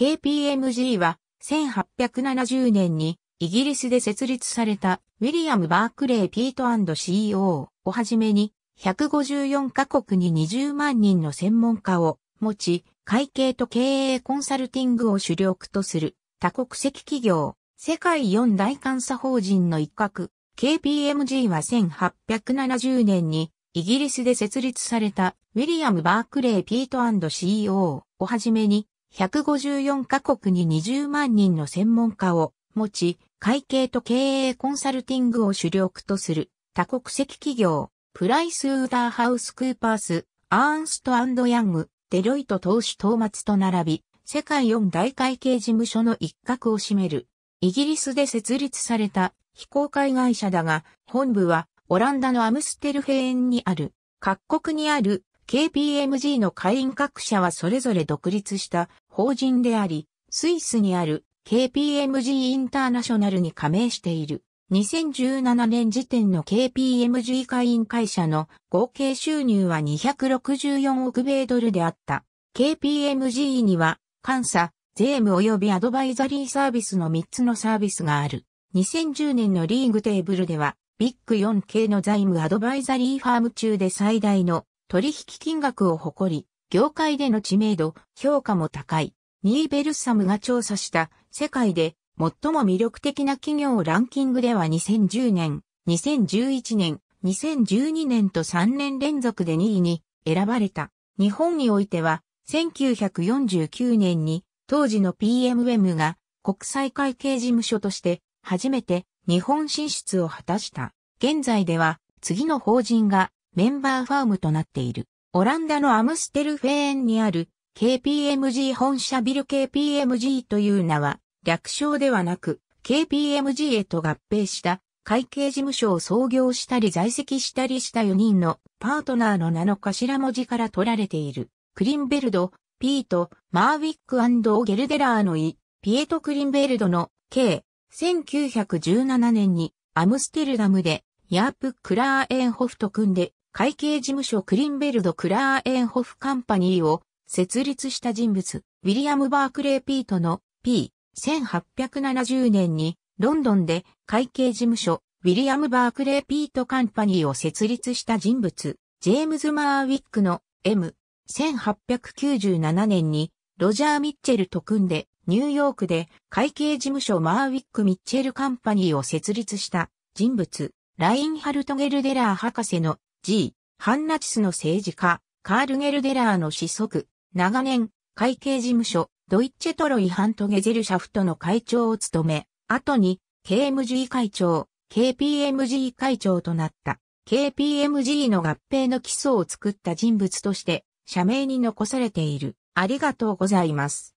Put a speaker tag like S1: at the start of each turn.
S1: KPMG は1870年にイギリスで設立されたウィリアム・バークレー・ピート &CEO をはじめに154カ国に20万人の専門家を持ち、会計と経営コンサルティングを主力とする多国籍企業、世界4大監査法人の一角、KPMG は1870年にイギリスで設立されたウィリアム・バークレー・ピート &CEO をはじめに154カ国に20万人の専門家を持ち、会計と経営コンサルティングを主力とする多国籍企業、プライスウーダーハウスクーパース、アーンストヤング、デロイト投資マツと並び、世界4大会計事務所の一角を占める。イギリスで設立された非公開会社だが、本部はオランダのアムステルヘーンにある、各国にある KPMG の会員各社はそれぞれ独立した法人であり、スイスにある KPMG インターナショナルに加盟している。2017年時点の KPMG 会員会社の合計収入は264億米ドルであった。KPMG には、監査、税務及びアドバイザリーサービスの3つのサービスがある。2010年のリーグテーブルでは、ビッグ4系の財務アドバイザリーファーム中で最大の取引金額を誇り、業界での知名度、評価も高い。ニーベルサムが調査した世界で最も魅力的な企業ランキングでは2010年、2011年、2012年と3年連続で2位に選ばれた。日本においては1949年に当時の PMM が国際会計事務所として初めて日本進出を果たした。現在では次の法人がメンバーファームとなっている。オランダのアムステルフェーンにある KPMG 本社ビル KPMG という名は略称ではなく KPMG へと合併した会計事務所を創業したり在籍したりした4人のパートナーの名の頭文字から取られているクリンベルド、ピート、マーウィックゲルデラーのイ、ピエト・クリンベルドの K、1917年にアムステルダムでヤープ・クラーエンホフと組んで会計事務所クリンベルド・クラーエンホフカンパニーを設立した人物、ウィリアム・バークレー・ピートの P、1870年にロンドンで会計事務所、ウィリアム・バークレー・ピート・カンパニーを設立した人物、ジェームズ・マーウィックの M、1897年にロジャー・ミッチェルと組んでニューヨークで会計事務所マーウィック・ミッチェル・カンパニーを設立した人物、ラインハルト・ゲルデラー博士の G、ハンナチスの政治家、カール・ゲルデラーの子息、長年、会計事務所、ドイッチェトロイ・ハント・ゲゼルシャフトの会長を務め、後に、KMG 会長、KPMG 会長となった。KPMG の合併の基礎を作った人物として、社名に残されている。ありがとうございます。